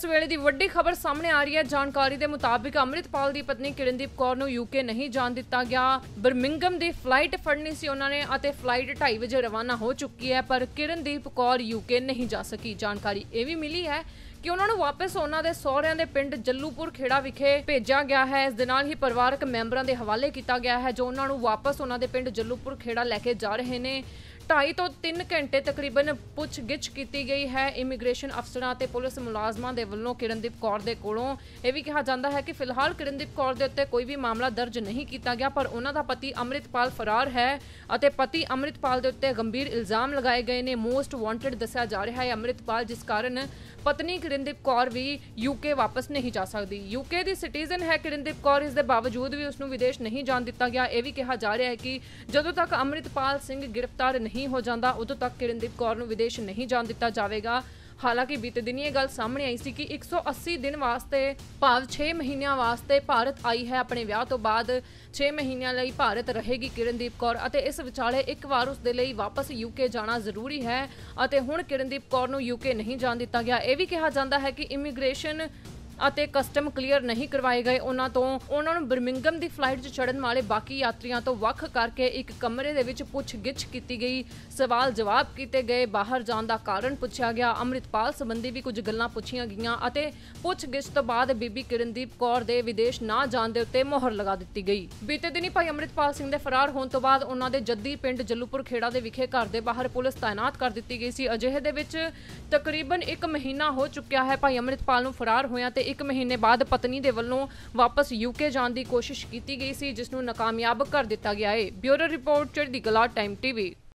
ਇਸ ਵੇਲੇ ਦੀ ਵੱਡੀ ਖਬਰ ਸਾਹਮਣੇ ਆ ਰਹੀ ਹੈ ਜਾਣਕਾਰੀ ਦੇ ਮੁਤਾਬਿਕ ਅਮਰਿਤਪਾਲ ਦੀ ਪਤਨੀ ਕਿਰਨਦੀਪ ਕੌਰ ਨੂੰ ਯੂਕੇ ਨਹੀਂ ਜਾਣ ਦਿੱਤਾ ਗਿਆ ਬਰਮਿੰਗਮ ਦੀ ਫਲਾਈਟ ਫੜਨੀ ਸੀ ਉਹਨਾਂ ਨੇ ਅਤੇ ਫਲਾਈਟ 2:30 ਵਜੇ ਰਵਾਨਾ ਹੋ ਚੁੱਕੀ ਹੈ ਪਰ ਕਿਰਨਦੀਪ ਕੌਰ ਯੂਕੇ ਨਹੀਂ ਜਾ ਸਕੀ ਜਾਣਕਾਰੀ ਇਹ ਵੀ ਮਿਲੀ ਹੈ ਕਿ ਉਹਨਾਂ ਨੂੰ ਵਾਪਸ ਉਹਨਾਂ ਦੇ ਸਹੁਰਿਆਂ ਦੇ ਪਿੰਡ ਜੱਲੂਪੁਰ ਖੇੜਾ ਵਿਖੇ ਭੇਜਿਆ ਗਿਆ ਹੈ ਇਸ ਦੇ ਨਾਲ ਹੀ ਪਰਿਵਾਰਕ ਮੈਂਬਰਾਂ ਦੇ ਹਵਾਲੇ ਕੀਤਾ ਗਿਆ ਹੈ ਜੋ ਉਹਨਾਂ ਨੂੰ ਵਾਪਸ ਉਹਨਾਂ ਦੇ ਪਿੰਡ ਜੱਲੂਪੁਰ ਖੇੜਾ ਲੈ ਕੇ ਜਾ ਰਹੇ ਨੇ ਢਾਈ ਤੋਂ 3 ਘੰਟੇ ਤਕਰੀਬਨ ਪੁੱਛਗਿੱਛ ਕੀਤੀ ਗਈ ਹੈ ਇਮੀਗ੍ਰੇਸ਼ਨ ਅਫਸਰਾਂ ਤੇ ਪੁਲਿਸ ਮੁਲਾਜ਼ਮਾਂ ਦੇ ਵੱਲੋਂ ਕਿਰਨਦੀਪ ਕੌਰ ਦੇ ਕੋਲੋਂ ਇਹ ਵੀ ਕਿਹਾ ਜਾਂਦਾ ਹੈ ਕਿ ਫਿਲਹਾਲ ਕਿਰਨਦੀਪ ਕੌਰ ਦੇ ਉੱਤੇ ਕੋਈ ਵੀ ਮਾਮਲਾ ਦਰਜ ਨਹੀਂ ਕੀਤਾ ਗਿਆ ਪਰ ਉਹਨਾਂ ਦਾ ਪਤੀ ਅਮਰਿਤਪਾਲ ਫਰਾਰ ਹੈ ਅਤੇ ਪਤੀ ਅਮਰਿਤਪਾਲ ਦੇ ਉੱਤੇ ਗੰਭੀਰ ਇਲਜ਼ਾਮ ਲਗਾਏ ਗਏ ਨੇ ਮੋਸਟ ਵਾਂਟਡ ਦੱਸਿਆ ਜਾ ਰਿਹਾ ਹੈ ਅਮਰਿਤਪਾਲ ਜਿਸ ਕਾਰਨ ਪਤਨੀ ਕਿਰਨਦੀਪ ਕੌਰ ਵੀ ਯੂਕੇ ਵਾਪਸ ਨਹੀਂ ਜਾ ਸਕਦੀ ਯੂਕੇ ਦੀ ਸਿਟੀਜ਼ਨ ਹੈ ਕਿਰਨਦੀਪ ਕੌਰ ਇਸ ਦੇ ਬਾਵਜੂਦ ਵੀ ਉਸ ਨੂੰ ਵਿਦੇਸ਼ ਨਹੀਂ ਜਾਣ ਦਿੱਤਾ ਗਿਆ ਇਹ ਵੀ ਕਿਹਾ ਜਾ ਰਿਹਾ ਹੈ ਕਿ ਜਦੋਂ ਤੱਕ ਅਮਰਿਤਪਾਲ ਸਿੰਘ ਗ੍ਰਿਫਤਾਰ ਨਹੀਂ ਨਹੀਂ ਹੋ ਜਾਂਦਾ ਉਦੋਂ ਤੱਕ ਕਿਰਨਦੀਪ ਕੌਰ ਨੂੰ ਵਿਦੇਸ਼ ਨਹੀਂ ਜਾਣ ਦਿੱਤਾ ਜਾਵੇਗਾ ਹਾਲਾਂਕਿ ਬੀਤੇ ਦਿਨ ਇਹ ਗੱਲ ਸਾਹਮਣੇ ਆਈ ਸੀ ਕਿ 180 ਦਿਨ ਵਾਸਤੇ ਭਾਵ 6 ਮਹੀਨਿਆਂ ਵਾਸਤੇ ਭਾਰਤ ਆਈ ਹੈ ਆਪਣੇ ਵਿਆਹ ਤੋਂ ਬਾਅਦ 6 ਮਹੀਨਿਆਂ ਲਈ ਭਾਰਤ ਰਹੇਗੀ ਕਿਰਨਦੀਪ ਕੌਰ ਅਤੇ ਇਸ ਵਿਚਾਲੇ ਇੱਕ ਵਾਰ ਉਸ ਦੇ ਲਈ ਵਾਪਸ ਯੂਕੇ ਜਾਣਾ ਜ਼ਰੂਰੀ ਹੈ ਅਤੇ ਹੁਣ ਕਿਰਨਦੀਪ ਕੌਰ ਨੂੰ ਯੂਕੇ ਨਹੀਂ ਜਾਣ ਦਿੱਤਾ ਗਿਆ ਇਹ ਵੀ ਕਿਹਾ ਜਾਂਦਾ ਹੈ ਕਿ ਇਮੀਗ੍ਰੇਸ਼ਨ ਅਤੇ ਕਸਟਮ ਕਲੀਅਰ ਨਹੀਂ ਕਰਵਾਏ ਗਏ ਉਹਨਾਂ ਤੋਂ ਉਹਨਾਂ ਨੂੰ ਬਰਮਿੰਗਮ ਦੀ ਫਲਾਈਟ 'ਚ ਚੜਨ ਵਾਲੇ ਬਾਕੀ ਯਾਤਰੀਆਂ ਤੋਂ ਵੱਖ ਕਰਕੇ ਇੱਕ ਕਮਰੇ ਦੇ ਵਿੱਚ ਪੁੱਛਗਿੱਛ ਕੀਤੀ ਗਈ ਸਵਾਲ ਜਵਾਬ ਕੀਤੇ ਗਏ ਬਾਹਰ ਜਾਣ ਦਾ ਕਾਰਨ ਪੁੱਛਿਆ ਗਿਆ ਅਮਰਿਤਪਾਲ ਸੰਬੰਧੀ ਵੀ ਕੁਝ ਗੱਲਾਂ ਪੁੱਛੀਆਂ ਗਈਆਂ ਅਤੇ ਪੁੱਛਗਿੱਛ ਤੋਂ ਬਾਅਦ ਬੀਬੀ ਕਿਰਨਦੀਪ ਕੌਰ ਦੇ ਵਿਦੇਸ਼ ਨਾ ਜਾਣ ਦੇ ਉੱਤੇ ਮੋਹਰ ਲਗਾ ਦਿੱਤੀ ਗਈ ਬੀਤੇ ਦਿਨੀ ਭਾਈ ਅਮਰਿਤਪਾਲ ਸਿੰਘ ਦੇ ਫਰਾਰ ਹੋਣ ਤੋਂ ਬਾਅਦ ਉਹਨਾਂ ਦੇ ਜੱਦੀ ਪਿੰਡ ਜੱਲੂਪੁਰ ਖੇੜਾ ਦੇ ਵਿਖੇ ਘਰ ਦੇ ਬਾਹਰ ਪੁਲਿਸ ਤਾਇਨਾਤ ਕਰ ਦਿੱਤੀ ਗਈ ਸੀ ਅਜਿਹੇ ਦੇ ਵਿੱਚ ਤਕਰੀਬਨ 1 ਮਹੀਨਾ ਹੋ ਚੁੱਕਿਆ ਹੈ ਭਾਈ ਅਮਰਿਤਪਾਲ ਨੂੰ ਫਰਾਰ ਹੋਇਆ ਤੇ 1 ਮਹੀਨੇ ਬਾਅਦ ਪਤਨੀ ਦੇ ਵੱਲੋਂ ਵਾਪਸ ਯੂਕੇ ਜਾਣ ਦੀ ਕੋਸ਼ਿਸ਼ ਕੀਤੀ ਗਈ ਸੀ ਜਿਸ ਨੂੰ ਨਾਕਾਮਯਾਬ ਕਰ ਦਿੱਤਾ ਗਿਆ ਹੈ ਬਿਊਰੋ ਰਿਪੋਰਟ ਚੜ੍ਹਦੀ ਕਲਾ ਟਾਈਮ ਟੀਵੀ